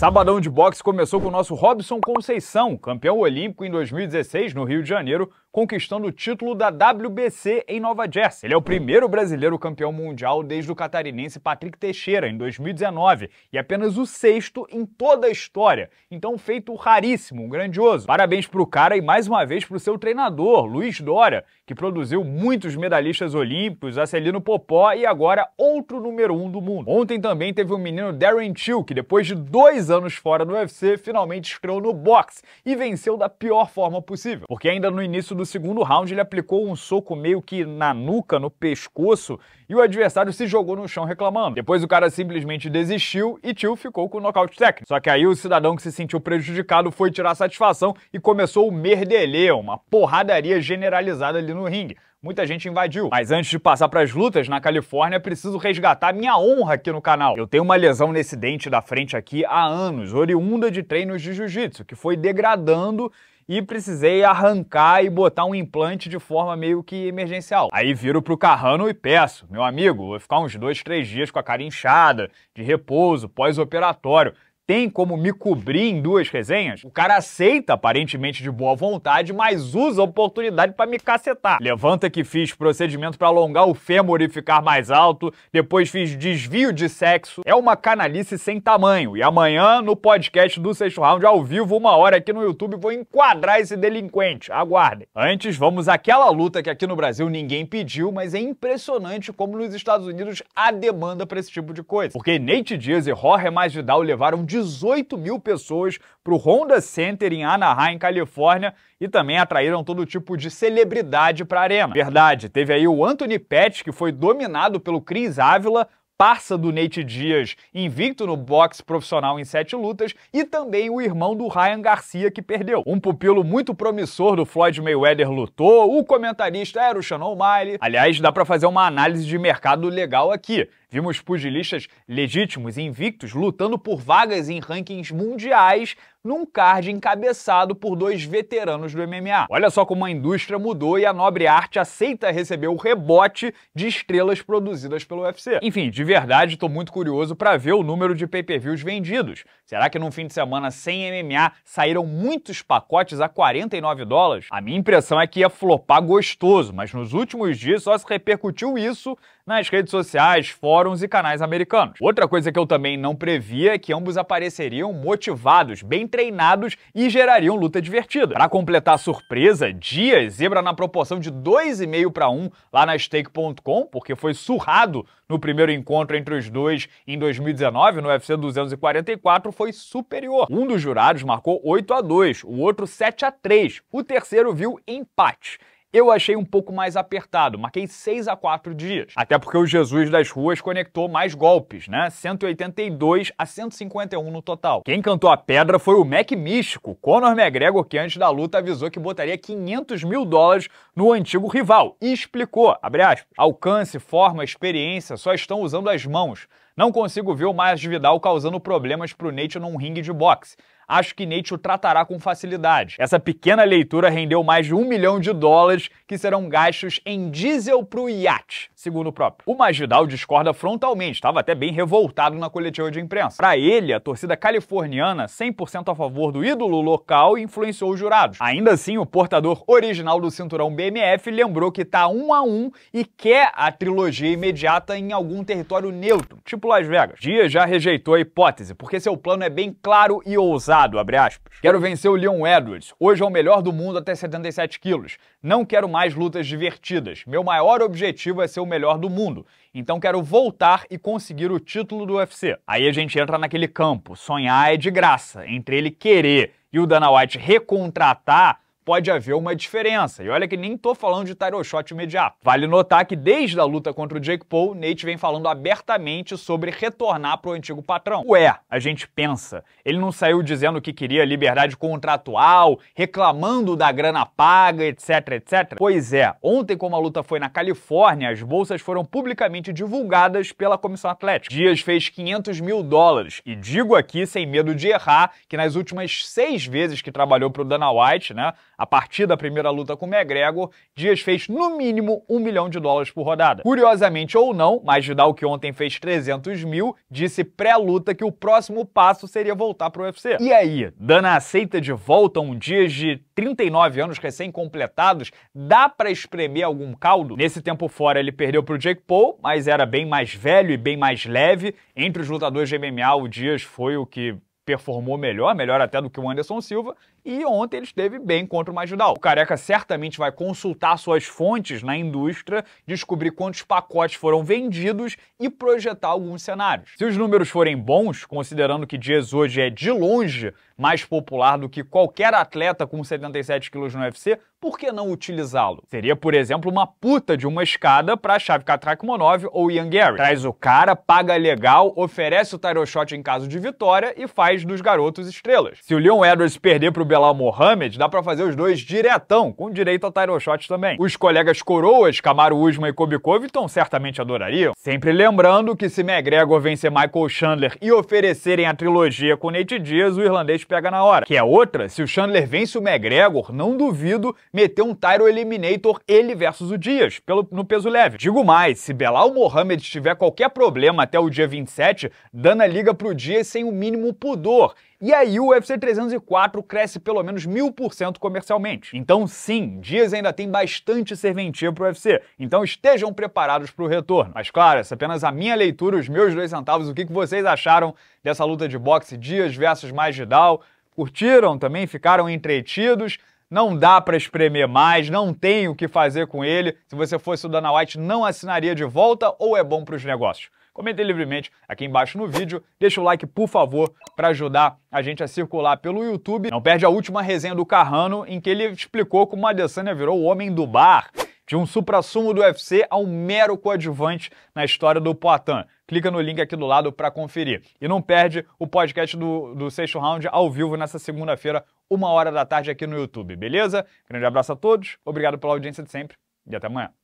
Sabadão de Boxe começou com o nosso Robson Conceição, campeão olímpico em 2016 no Rio de Janeiro, conquistando o título da WBC em Nova Jersey. Ele é o primeiro brasileiro campeão mundial desde o catarinense Patrick Teixeira, em 2019, e é apenas o sexto em toda a história. Então, feito raríssimo, grandioso. Parabéns para o cara e mais uma vez para o seu treinador, Luiz Dória, que produziu muitos medalhistas olímpicos, Acelino Popó e agora outro número um do mundo. Ontem também teve o menino Darren Till, que depois de dois anos fora do UFC, finalmente estreou no boxe e venceu da pior forma possível, porque ainda no início do do segundo round, ele aplicou um soco meio que na nuca, no pescoço, e o adversário se jogou no chão reclamando. Depois o cara simplesmente desistiu e Tio ficou com o nocaute técnico. Só que aí o cidadão que se sentiu prejudicado foi tirar satisfação e começou o merdelê, uma porradaria generalizada ali no ringue. Muita gente invadiu. Mas antes de passar para as lutas na Califórnia, é preciso resgatar minha honra aqui no canal. Eu tenho uma lesão nesse dente da frente aqui há anos, oriunda de treinos de jiu-jitsu, que foi degradando e precisei arrancar e botar um implante de forma meio que emergencial. Aí viro pro Carrano e peço, meu amigo, vou ficar uns dois, três dias com a cara inchada, de repouso, pós-operatório tem como me cobrir em duas resenhas? O cara aceita, aparentemente de boa vontade, mas usa a oportunidade para me cacetar. Levanta que fiz procedimento para alongar o fêmur e ficar mais alto, depois fiz desvio de sexo. É uma canalice sem tamanho. E amanhã, no podcast do Sexto Round, ao vivo, uma hora aqui no YouTube, vou enquadrar esse delinquente. Aguardem. Antes, vamos àquela luta que aqui no Brasil ninguém pediu, mas é impressionante como nos Estados Unidos há demanda para esse tipo de coisa. Porque Nate Diaz e Jorge Masvidal levaram de 18 mil pessoas para o Honda Center em Anaheim, Califórnia, e também atraíram todo tipo de celebridade para a arena. Verdade, teve aí o Anthony Pettis, que foi dominado pelo Chris Ávila, parça do Nate Dias, invicto no boxe profissional em sete lutas, e também o irmão do Ryan Garcia, que perdeu. Um pupilo muito promissor do Floyd Mayweather lutou, o comentarista era o Shannon O'Malley. Aliás, dá para fazer uma análise de mercado legal aqui. Vimos pugilistas legítimos e invictos lutando por vagas em rankings mundiais num card encabeçado por dois veteranos do MMA. Olha só como a indústria mudou e a nobre arte aceita receber o rebote de estrelas produzidas pelo UFC. Enfim, de verdade, estou muito curioso para ver o número de pay-per-views vendidos. Será que num fim de semana sem MMA saíram muitos pacotes a 49 dólares? A minha impressão é que ia flopar gostoso, mas nos últimos dias só se repercutiu isso nas redes sociais, fóruns fóruns e canais americanos. Outra coisa que eu também não previa é que ambos apareceriam motivados, bem treinados e gerariam luta divertida. Para completar a surpresa, Dias zebra na proporção de 2,5 para 1 lá na stake.com, porque foi surrado no primeiro encontro entre os dois em 2019, no UFC 244, foi superior. Um dos jurados marcou 8 a 2, o outro 7 a 3. O terceiro viu empate. Eu achei um pouco mais apertado, marquei 6 a 4 dias. Até porque o Jesus das Ruas conectou mais golpes, né? 182 a 151 no total. Quem cantou a pedra foi o Mac Místico, Conor McGregor, que antes da luta avisou que botaria 500 mil dólares no antigo rival e explicou, abre aspas, alcance, forma, experiência, só estão usando as mãos. Não consigo ver o de Vidal causando problemas pro Nate num ringue de boxe acho que Nietzsche o tratará com facilidade. Essa pequena leitura rendeu mais de um milhão de dólares que serão gastos em diesel para o iate, segundo o próprio. O Magidal discorda frontalmente, estava até bem revoltado na coletiva de imprensa. Para ele, a torcida californiana, 100% a favor do ídolo local, influenciou os jurados. Ainda assim, o portador original do cinturão BMF lembrou que está um a um e quer a trilogia imediata em algum território neutro, tipo Las Vegas. Dias já rejeitou a hipótese, porque seu plano é bem claro e ousado abre aspas. Quero vencer o Leon Edwards. Hoje é o melhor do mundo até 77 quilos. Não quero mais lutas divertidas. Meu maior objetivo é ser o melhor do mundo. Então quero voltar e conseguir o título do UFC. Aí a gente entra naquele campo. Sonhar é de graça. Entre ele querer e o Dana White recontratar, pode haver uma diferença. E olha que nem tô falando de title shot imediato. Vale notar que desde a luta contra o Jake Paul, Nate vem falando abertamente sobre retornar pro antigo patrão. Ué, a gente pensa. Ele não saiu dizendo que queria liberdade contratual, reclamando da grana paga, etc, etc. Pois é, ontem como a luta foi na Califórnia, as bolsas foram publicamente divulgadas pela Comissão Atlética. Dias fez 500 mil dólares. E digo aqui, sem medo de errar, que nas últimas seis vezes que trabalhou pro Dana White, né, a partir da primeira luta com McGregor, Dias fez no mínimo um milhão de dólares por rodada. Curiosamente ou não, mas Vidal, que ontem fez 300 mil, disse pré-luta que o próximo passo seria voltar para o UFC. E aí, Dana aceita de volta um Dias de 39 anos recém-completados? Dá para espremer algum caldo? Nesse tempo fora, ele perdeu para o Jake Paul, mas era bem mais velho e bem mais leve. Entre os lutadores de MMA, o Dias foi o que performou melhor, melhor até do que o Anderson Silva, e ontem ele esteve bem contra o Magidal. O Careca certamente vai consultar suas fontes na indústria, descobrir quantos pacotes foram vendidos e projetar alguns cenários. Se os números forem bons, considerando que Dias hoje é de longe mais popular do que qualquer atleta com 77 quilos no UFC, por que não utilizá-lo? Seria, por exemplo, uma puta de uma escada para Chave Katrakhmonov ou Ian Gary. Traz o cara, paga legal, oferece o title shot em caso de vitória e faz dos garotos estrelas. Se o Leon Edwards perder pro Belal Mohamed, dá para fazer os dois diretão, com direito a title shot também. Os colegas coroas, Camaro Usman e Kobikovitton, então certamente adorariam. Sempre lembrando que se McGregor vencer Michael Chandler e oferecerem a trilogia com Nate Diaz, o irlandês pega na hora. Que é outra, se o Chandler vence o McGregor, não duvido meter um title eliminator ele versus o Diaz, pelo, no peso leve. Digo mais, se Belal Mohamed tiver qualquer problema até o dia 27, Dana liga pro Diaz sem o mínimo pudor e aí o UFC 304 cresce pelo menos mil por cento comercialmente. Então sim, Dias ainda tem bastante serventia pro UFC. Então estejam preparados para o retorno. Mas claro, essa é apenas a minha leitura, os meus dois centavos, o que, que vocês acharam dessa luta de boxe Dias versus mais Gidal? Curtiram também? Ficaram entretidos? não dá para espremer mais, não tem o que fazer com ele. Se você fosse o Dana White, não assinaria de volta ou é bom para os negócios? Comente livremente aqui embaixo no vídeo, deixa o like, por favor, para ajudar a gente a circular pelo YouTube. Não perde a última resenha do Carrano, em que ele explicou como a Adesanya virou o homem do bar de um supra-sumo do UFC a um mero coadjuvante na história do Poitin. Clica no link aqui do lado para conferir. E não perde o podcast do, do sexto round ao vivo nessa segunda-feira, uma hora da tarde aqui no YouTube, beleza? Grande abraço a todos, obrigado pela audiência de sempre e até amanhã.